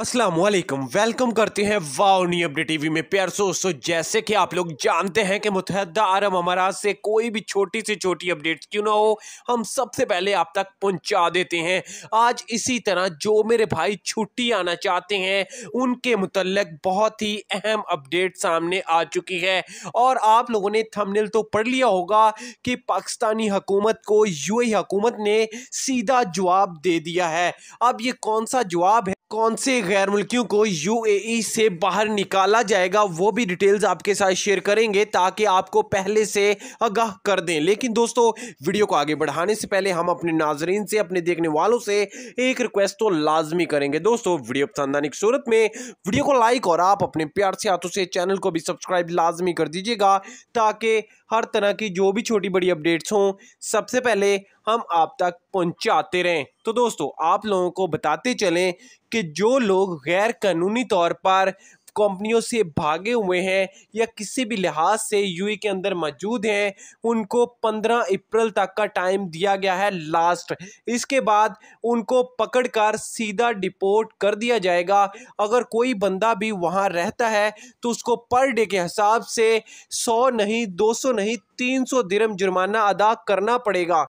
Aslam welcome करते हैं wow नी update TV में प्यार दोस्तों जैसे कि आप लोग जानते हैं कि मुतहदा अरब अमारात से कोई भी छोटी से छोटी अपडेट क्यों ना हो हम सबसे पहले आप तक पहुंचा देते हैं आज इसी तरह जो मेरे भाई छुट्टी आना चाहते हैं उनके मुतलक बहुत ही अहम अपडेट सामने आ चुकी है और आप लोगों ने थमनिल तो पढ़ लिया होगा कि पाकिस्तानी हकूमत को यू हकूमत ने सीधा जवाब दे दिया है अब ये कौन सा जवाब है कौन से गैर मुल्कियों को यूएई से बाहर निकाला जाएगा वो भी डिटेल्स आपके साथ शेयर करेंगे ताकि आपको पहले से आगाह कर दें लेकिन दोस्तों वीडियो को आगे बढ़ाने से पहले हम अपने नाजरीन से अपने देखने वालों से एक रिक्वेस्ट तो लाजमी करेंगे दोस्तों वीडियो पसंद आने की सूरत में वीडियो को लाइक और आप अपने प्यार से हाथों से चैनल को भी सब्सक्राइब लाजमी कर दीजिएगा ताकि हर तरह की जो भी छोटी बड़ी अपडेट्स हों सबसे पहले हम आप तक पहुँचाते रहें तो दोस्तों आप लोगों को बताते चलें कि जो लोग गैर कानूनी तौर पर कंपनियों से भागे हुए हैं या किसी भी लिहाज से यू के अंदर मौजूद हैं उनको 15 अप्रैल तक का टाइम दिया गया है लास्ट इसके बाद उनको पकड़कर सीधा डिपोर्ट कर दिया जाएगा अगर कोई बंदा भी वहां रहता है तो उसको पर डे के हिसाब से 100 नहीं 200 नहीं 300 सौ जुर्माना अदा करना पड़ेगा